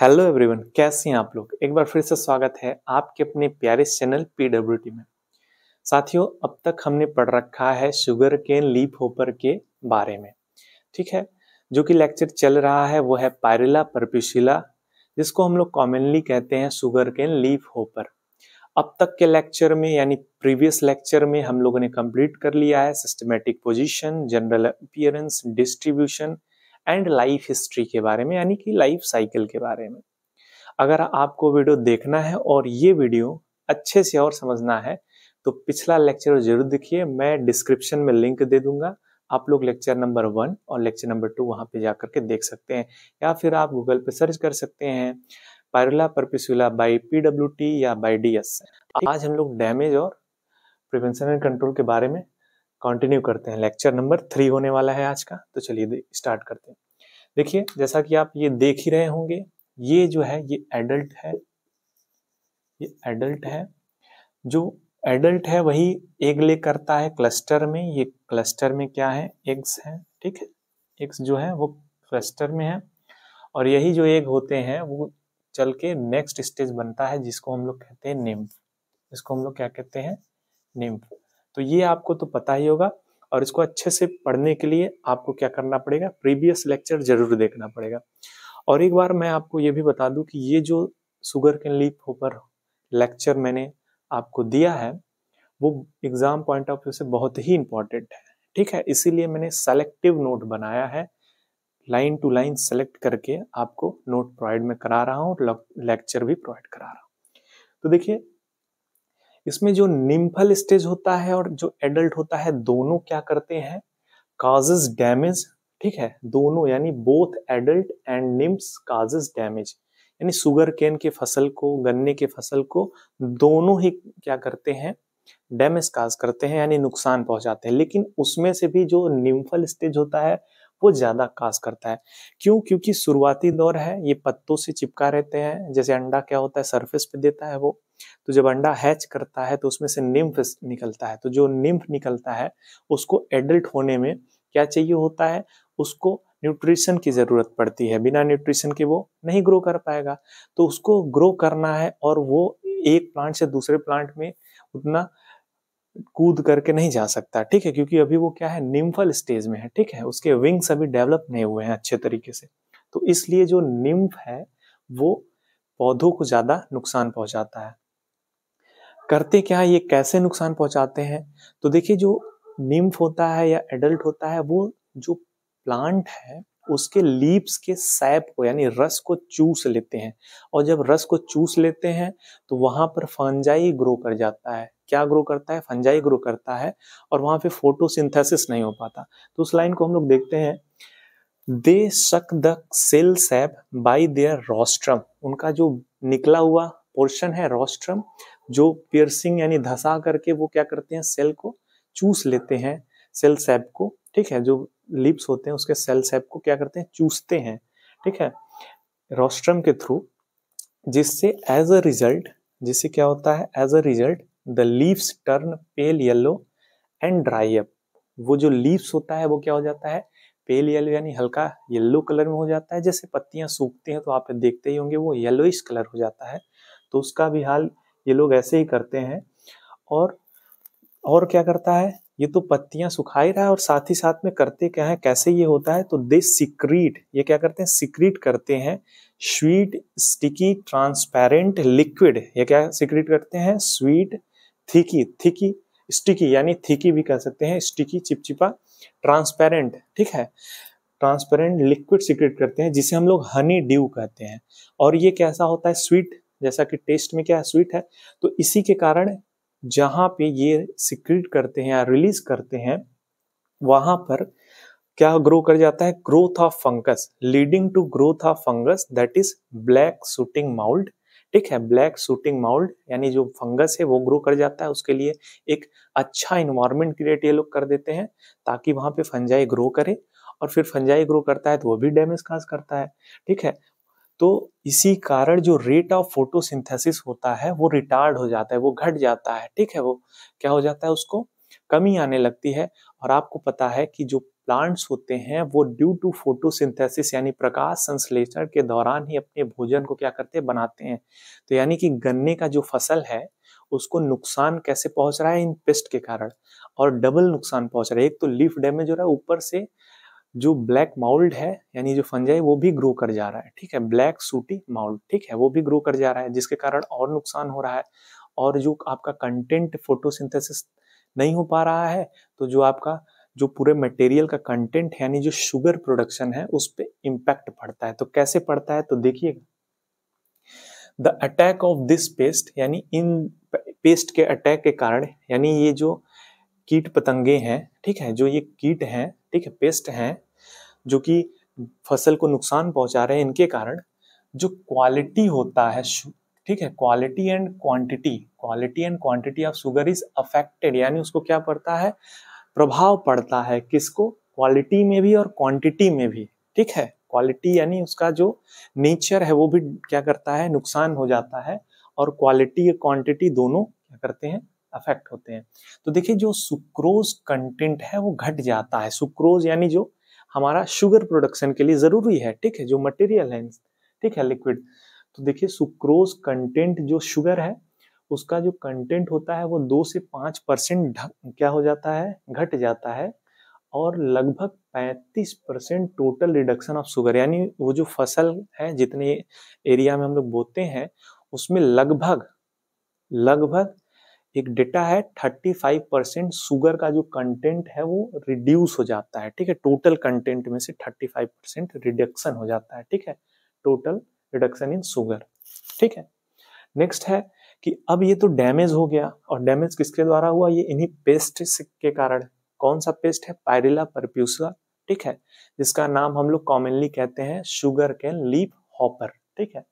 hello everyone कैसे हैं आप लोग एक बार फिर से स्वागत है आपके अपने प्यारे चैनल पीडब्ल्यूटी में साथियों अब तक हमने पढ़ रखा है शुगर केन लीप होपर के बारे में ठीक है जो कि लेक्चर चल रहा है वो है पायरेला परपिशिला जिसको हम लोग कॉमनली कहते हैं शुगर केन लीप होपर अब तक के लेक्चर में यानी प्रीवियस लेक्चर में हम लोगों ने कंप्लीट कर लिया है systematic position general appearance distribution and life history के बारे में यानी कि लाइफ साइकिल के बारे में अगर आपको वीडियो देखना है और ये वीडियो अच्छे से और समझना है तो पिछला लेक्चर जरूर देखिए मैं डिस्क्रिप्शन में लिंक दे दूंगा आप लोग लेक्चर नंबर वन और लेक्चर नंबर टू वहाँ पे जाकर के देख सकते हैं या फिर आप गूगल पे सर्च कर सकते हैं पायरुला परपिसुला बाई पी या बाई डी आज हम लोग डैमेज और प्रिवेंशन एंड कंट्रोल के बारे में कंटिन्यू करते हैं लेक्चर नंबर थ्री होने वाला है आज का तो चलिए स्टार्ट करते हैं देखिए जैसा कि आप ये देख ही रहे होंगे ये जो है ये एडल्ट है ये एडल्ट है जो एडल्ट है वही एग ले करता है क्लस्टर में ये क्लस्टर में क्या है एग्स है ठीक है एग्स जो है वो क्लस्टर में है और यही जो एग होते हैं वो चल के नेक्स्ट स्टेज बनता है जिसको हम लोग कहते हैं निम्फ इसको हम लोग क्या कहते हैं निम्फ तो ये आपको तो पता ही होगा और इसको अच्छे से पढ़ने के लिए आपको क्या करना पड़ेगा प्रीवियस लेक्चर जरूर देखना पड़ेगा और एक बार मैं आपको ये भी बता दूं कि ये जो शुगर के लीप होपर लेक्चर मैंने आपको दिया है वो एग्ज़ाम पॉइंट ऑफ व्यू से बहुत ही इंपॉर्टेंट है ठीक है इसीलिए मैंने सेलेक्टिव नोट बनाया है लाइन टू लाइन सेलेक्ट करके आपको नोट प्रोवाइड में करा रहा हूँ लेक्चर भी प्रोवाइड करा रहा हूँ तो देखिए इसमें जो निम्फल स्टेज होता है और जो एडल्ट होता है दोनों क्या करते हैं काजेज डैमेज ठीक है दोनों यानी both adult and nymphs causes damage यानी सुगर केन के फसल को गन्ने के फसल को दोनों ही क्या करते हैं डैमेज काज करते हैं यानी नुकसान पहुंचाते हैं लेकिन उसमें से भी जो निम्फल स्टेज होता है वो ज़्यादा काज करता है क्यों क्योंकि शुरुआती दौर है ये पत्तों से चिपका रहते हैं जैसे अंडा क्या होता है सरफेस पे देता है वो तो जब अंडा हैच करता है तो उसमें से निम्फ निकलता है तो जो निम्फ निकलता है उसको एडल्ट होने में क्या चाहिए होता है उसको न्यूट्रिशन की ज़रूरत पड़ती है बिना न्यूट्रिशन के वो नहीं ग्रो कर पाएगा तो उसको ग्रो करना है और वो एक प्लांट से दूसरे प्लांट में उतना कूद करके नहीं जा सकता ठीक है क्योंकि अभी वो क्या है निम्फल स्टेज में है ठीक है उसके विंग्स अभी डेवलप नहीं हुए हैं अच्छे तरीके से तो इसलिए जो निम्फ है वो पौधों को ज़्यादा नुकसान पहुंचाता है करते क्या है ये कैसे नुकसान पहुंचाते हैं तो देखिए जो निम्फ होता है या एडल्ट होता है वो जो प्लांट है उसके लीप्स के सैप को यानी रस को चूस लेते हैं और जब रस को चूस लेते हैं तो वहां पर फंजाई ग्रो कर जाता है क्या ग्रो करता है फंजाई ग्रो करता है और वहां पे फोटोसिंथेसिस नहीं हो पाता तो उस लाइन को हम लोग देखते हैं they suck the cell sap by their rostrum उनका जो निकला हुआ पोर्शन है रोस्ट्रम जो पियर्सिंग यानी धसा करके वो क्या करते हैं सेल को चूस लेते हैं सेल सैप को ठीक है जो लिप्स होते हैं उसके सेल सैप को क्या करते हैं चूसते हैं ठीक है रोस्ट्रम के थ्रू जिससे एज अ रिजल्ट जिससे क्या होता है as a result the leaves turn pale yellow and dry up वो जो लीव्स होता है वो क्या हो जाता है पेल येलो यानी हल्का येलो कलर में हो जाता है जैसे पत्तियां सूखती हैं तो आप देखते ही होंगे वो येलोइश कलर हो जाता है तो उसका भी हाल ये लोग ऐसे ही करते हैं और और क्या करता है ये तो पत्तियां सुखा ही रहा है और साथ ही साथ में करते क्या है कैसे ये होता है तो दे सिक्रीट ये क्या करते हैं सिक्रीट करते हैं स्वीट स्टिकी ट्रांसपेरेंट लिक्विड ये क्या सिक्रीट करते हैं स्वीट थिकी थिकी स्टिकी यानी थिकी भी कह सकते हैं स्टिकी चिपचिपा ट्रांसपेरेंट ठीक है ट्रांसपेरेंट लिक्विड सिक्रेट करते हैं जिसे हम लोग हनी ड्यू कहते हैं और ये कैसा होता है स्वीट जैसा कि टेस्ट में क्या है स्वीट है तो इसी के कारण जहां पे ये सिक्रीट करते हैं या रिलीज करते हैं वहां पर क्या ग्रो कर जाता है growth of fungus leading to growth of fungus that is black sooting mould ठीक है ब्लैक सूटिंग माउल्ड यानी जो फंगस है वो ग्रो कर जाता है उसके लिए एक अच्छा इन्वायरमेंट क्रिएट ये लोग कर देते हैं ताकि वहां पे फंजाई ग्रो करे और फिर फंजाई ग्रो करता है तो वो भी डैमेज काज करता है ठीक है तो इसी कारण जो रेट ऑफ फोटोसिंथेसिस होता है वो रिटार्ड हो जाता है वो घट जाता है ठीक है वो क्या हो जाता है उसको कमी आने लगती है और आपको पता है कि जो प्लांट्स होते हैं वो ड्यू टू फोटोसिंथेसिस यानी प्रकाश संश्लेषण के दौरान ही अपने भोजन को क्या करते हैं बनाते हैं तो यानी कि गन्ने का जो फसल है उसको नुकसान कैसे पहुंच रहा है इन पेस्ट के कारण और डबल नुकसान पहुंच रहा है एक तो लीफ डैमेज हो रहा है ऊपर से जो ब्लैक माउल्ड है यानी जो फंजाई वो भी ग्रो कर जा रहा है ठीक है ब्लैक सूटी माउल्ड ठीक है वो भी ग्रो कर जा रहा है जिसके कारण और नुकसान हो रहा है और जो आपका कंटेंट फोटोसिंथेसिस नहीं हो पा रहा है तो जो आपका जो पूरे मटेरियल का कंटेंट यानी जो शुगर प्रोडक्शन है उस पर इम्पैक्ट पड़ता है तो कैसे पड़ता है तो देखिएगा the attack of this pest यानी इन पेस्ट के अटैक के कारण यानी ये जो कीट पतंगे हैं ठीक है जो ये कीट हैं ठीक है पेस्ट हैं जो कि फसल को नुकसान पहुंचा रहे हैं इनके कारण जो क्वालिटी होता है ठीक है quality and quantity quality and quantity of sugar is affected यानी उसको क्या पड़ता है प्रभाव पड़ता है किसको क्वालिटी में भी और क्वांटिटी में भी ठीक है क्वालिटी यानी उसका जो नेचर है वो भी क्या करता है नुकसान हो जाता है और क्वालिटी क्वांटिटी दोनों क्या करते हैं अफेक्ट होते हैं तो देखिए जो सुक्रोज कंटेंट है वो घट जाता है सुक्रोज यानी जो हमारा शुगर प्रोडक्शन के लिए ज़रूरी है ठीक है जो मटेरियल है ठीक है लिक्विड तो देखिए सुक्रोज कंटेंट जो शुगर है उसका जो कंटेंट होता है वो दो से पांच परसेंट क्या हो जाता है घट जाता है और लगभग 35 percent total reduction of sugar यानी वो जो फसल है जितने एरिया में हम लोग बोते हैं उसमें लगभग लगभग एक डेटा है 35 परसेंट शुगर का जो कंटेंट है वो रिड्यूस हो जाता है ठीक है टोटल कंटेंट में से 35 परसेंट रिडक्शन हो जाता है ठीक है टोटल रिडक्शन इन शुगर ठीक है नेक्स्ट है कि अब ये तो डैमेज हो गया और डैमेज किसके द्वारा हुआ ये इन्हीं पेस्ट के कारण कौन सा पेस्ट है पायरिला परप्यूसा ठीक है जिसका नाम हम लोग कॉमनली कहते हैं शुगर कैन लीप हॉपर ठीक है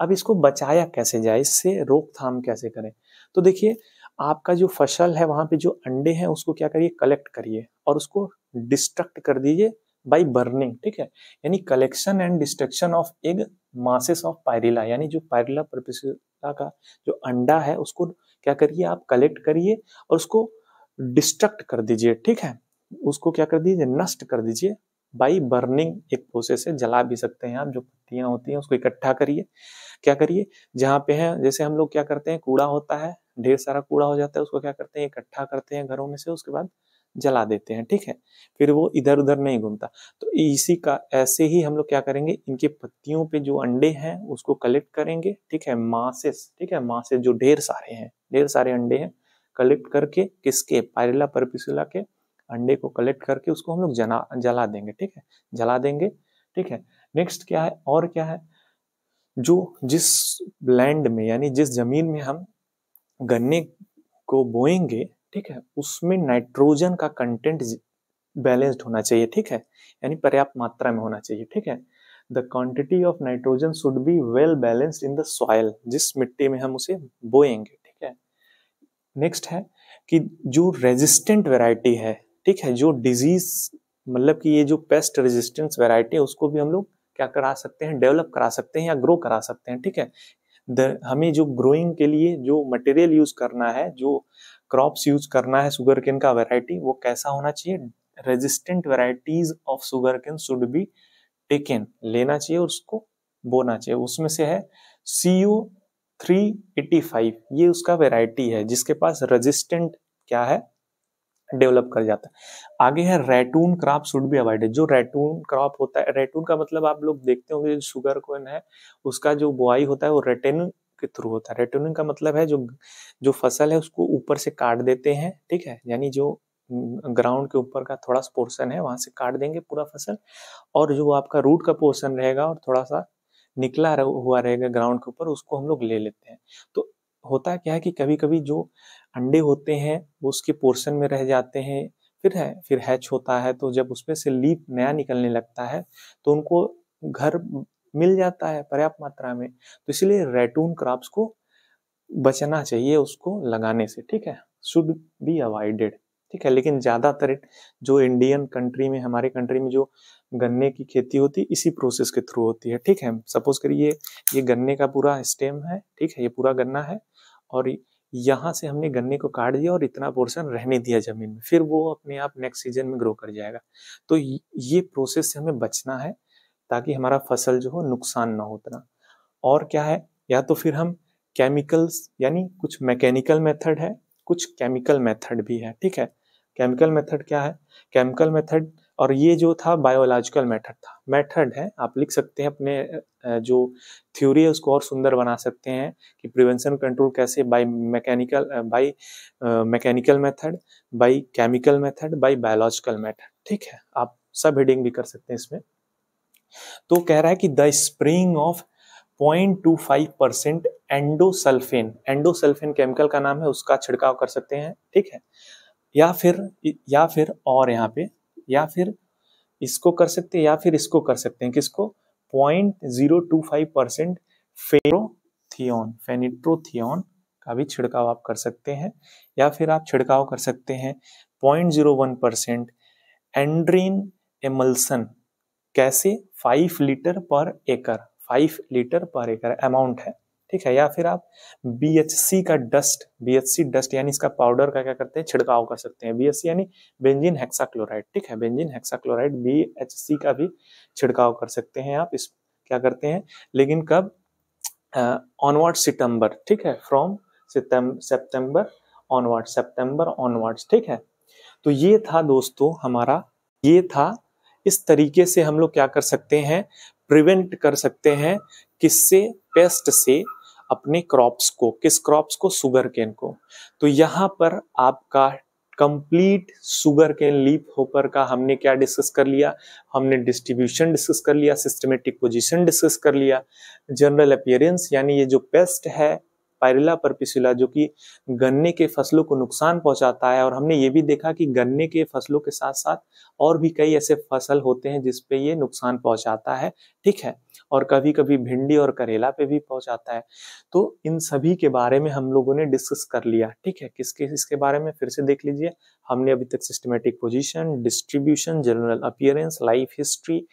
अब इसको बचाया कैसे जाए इससे रोकथाम कैसे करें तो देखिए आपका जो फसल है वहाँ पे जो अंडे हैं उसको क्या करिए कलेक्ट करिए और उसको डिस्ट्रक्ट कर दीजिए बाय बर्निंग ठीक है यानी collection and destruction of egg masses of pyrilla यानी जो पायरिला परपिसिला का जो अंडा है उसको क्या करिए आप कलेक्ट करिए और उसको डिस्ट्रक्ट कर दीजिए ठीक है उसको क्या कर दीजिए नष्ट कर दीजिए बाई बर्निंग एक प्रोसेस है जला भी सकते हैं आप जो पत्तियां होती हैं उसको इकट्ठा करिए क्या करिए जहाँ पे है जैसे हम लोग क्या करते हैं कूड़ा होता है ढेर सारा कूड़ा हो जाता है उसको क्या करते हैं इकट्ठा करते हैं घरों में से उसके बाद जला देते हैं ठीक है फिर वो इधर उधर नहीं घूमता तो इसी का ऐसे ही हम लोग क्या करेंगे इनके पत्तियों पे जो अंडे हैं उसको कलेक्ट करेंगे ठीक है मासेस ठीक है मासेस जो ढेर सारे हैं ढेर सारे अंडे हैं कलेक्ट करके किसके पायरेला परपिसुला के अंडे को कलेक्ट करके उसको हम लोग जना जला देंगे ठीक है जला देंगे ठीक है नेक्स्ट क्या है और क्या है जो जिस लैंड में यानी जिस जमीन में हम गन्ने को बोएंगे ठीक है उसमें नाइट्रोजन का कंटेंट बैलेंस्ड होना चाहिए ठीक है यानी पर्याप्त मात्रा में होना चाहिए ठीक है the quantity of nitrogen should be well balanced in the soil जिस मिट्टी में हम उसे बोएंगे ठीक है नेक्स्ट है कि जो रेजिस्टेंट वेराइटी है ठीक है जो डिजीज मतलब कि ये जो पेस्ट रेजिस्टेंस वेराइटी है उसको भी हम लोग क्या करा सकते हैं डेवलप करा सकते हैं या ग्रो करा सकते हैं ठीक है द, हमें जो ग्रोइंग के लिए जो मटेरियल यूज करना है जो क्रॉप्स यूज करना है सुगर केन का वेराइटी वो कैसा होना चाहिए resistant varieties of sugarcane should be taken लेना चाहिए और उसको बोना चाहिए उसमें से है C O three eighty five ये उसका वेराइटी है जिसके पास रजिस्टेंट क्या है डेवलप कर जाता है आगे है ratoon crop should be avoided जो रेटून क्रॉप होता है रेटून का मतलब आप लोग देखते होंगे शुगर कोन है उसका जो बुआई होता है वो रेटेन के थ्रू होता है रेटूनिंग का मतलब है जो जो फसल है उसको ऊपर से काट देते हैं ठीक है यानी जो ग्राउंड के ऊपर का थोड़ा सा पोर्शन है वहां से काट देंगे पूरा फसल और जो आपका रूट का पोर्शन रहेगा और थोड़ा सा निकला हुआ रहेगा ग्राउंड के ऊपर उसको हम लोग ले लेते हैं तो होता क्या है कि कभी कभी जो अंडे होते हैं वो उसके पोर्शन में रह जाते हैं फिर है फिर हैच होता है तो जब उसमें से लीप नया निकलने लगता है तो उनको घर मिल जाता है पर्याप्त मात्रा में तो इसलिए रेटून क्रॉप्स को बचना चाहिए उसको लगाने से ठीक है शुड बी अवॉइडेड ठीक है लेकिन ज़्यादातर जो इंडियन कंट्री में हमारे कंट्री में जो गन्ने की खेती होती है इसी प्रोसेस के थ्रू होती है ठीक है सपोज करिए ये गन्ने का पूरा स्टेम है ठीक है ये पूरा गन्ना है और यहाँ से हमने गन्ने को काट दिया और इतना पोर्शन रहने दिया जमीन में फिर वो अपने आप नेक्स्ट सीजन में ग्रो कर जाएगा तो ये प्रोसेस से हमें बचना है ताकि हमारा फसल जो हो नुकसान ना हो उतना और क्या है या तो फिर हम केमिकल्स यानी कुछ मैकेनिकल मेथड है कुछ केमिकल मेथड भी है ठीक है केमिकल मेथड क्या है केमिकल मेथड और ये जो था बायोलॉजिकल मेथड था मेथड है आप लिख सकते हैं अपने जो थ्योरी है उसको और सुंदर बना सकते हैं कि प्रिवेंशन कंट्रोल कैसे by mechanical by mechanical method by chemical method by biological method ठीक है आप सब हेडिंग भी कर सकते हैं इसमें तो कह रहा है कि the spraying of 0.25 percent endosulfan endosulfan chemical का नाम है उसका छिड़काव कर सकते हैं ठीक है या फिर या फिर और यहाँ पे या फिर इसको कर सकते हैं या फिर इसको कर सकते हैं किसको 0.025 परसेंट फेरोन फेनिट्रोथियोन का भी छिड़काव आप कर सकते हैं या फिर आप छिड़काव कर सकते हैं 0.01 परसेंट एंड्रीन एमल्सन कैसे 5 लीटर पर एकड़ फाइव लीटर पर एकर अमाउंट है ठीक है या फिर आप बी का डस्ट बी डस्ट यानी इसका पाउडर का क्या करते हैं छिड़काव कर सकते हैं बी यानी बेंजिन हेक्साक्लोराइड ठीक है बेंजिन हेक्साक्लोराइड बी का भी छिड़काव कर सकते हैं आप इस क्या करते हैं लेकिन कब ऑनवर्ड सितंबर ठीक है from September onward September onwards ठीक है तो ये था दोस्तों हमारा ये था इस तरीके से हम लोग क्या कर सकते हैं प्रिवेंट कर सकते हैं किससे पेस्ट से अपने क्रॉप्स को किस क्रॉप्स को सुगर केन को तो यहाँ पर आपका complete sugarcane leaf hopper का हमने क्या डिस्कस कर लिया हमने डिस्ट्रीब्यूशन डिस्कस कर लिया सिस्टमेटिक पोजीशन डिस्कस कर लिया जनरल अपियरेंस यानी ये जो पेस्ट है पैरिला परपिसिला जो कि गन्ने के फसलों को नुकसान पहुंचाता है और हमने ये भी देखा कि गन्ने के फसलों के साथ साथ और भी कई ऐसे फसल होते हैं जिसपे ये नुकसान पहुंचाता है ठीक है और कभी कभी भिंडी और करेला पे भी पहुंचाता है तो इन सभी के बारे में हम लोगों ने डिस्कस कर लिया ठीक है किसके इसके बारे में फिर से देख लीजिए हमने अभी तक systematic position distribution general appearance life history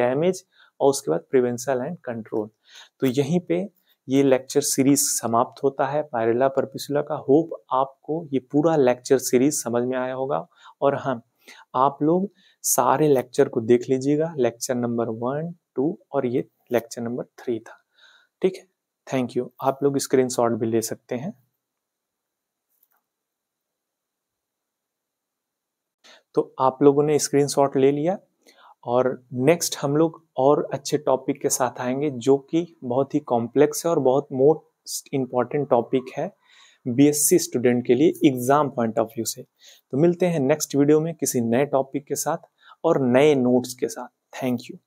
damage और उसके बाद प्रिवेंशन एंड कंट्रोल तो यहीं पे ये लेक्चर सीरीज समाप्त होता है पायरेला परपिसुला का होप आपको ये पूरा लेक्चर सीरीज समझ में आया होगा और हाँ आप लोग सारे लेक्चर को देख लीजिएगा लेक्चर नंबर वन टू और ये लेक्चर नंबर थ्री था ठीक है थैंक यू आप लोग स्क्रीनशॉट भी ले सकते हैं तो आप लोगों ने स्क्रीनशॉट ले लिया और नेक्स्ट हम लोग और अच्छे टॉपिक के साथ आएंगे जो कि बहुत ही कॉम्प्लेक्स है और बहुत मोस्ट इम्पॉर्टेंट टॉपिक है बीएससी स्टूडेंट के लिए एग्ज़ाम पॉइंट ऑफ व्यू से तो मिलते हैं नेक्स्ट वीडियो में किसी नए टॉपिक के साथ और नए नोट्स के साथ थैंक यू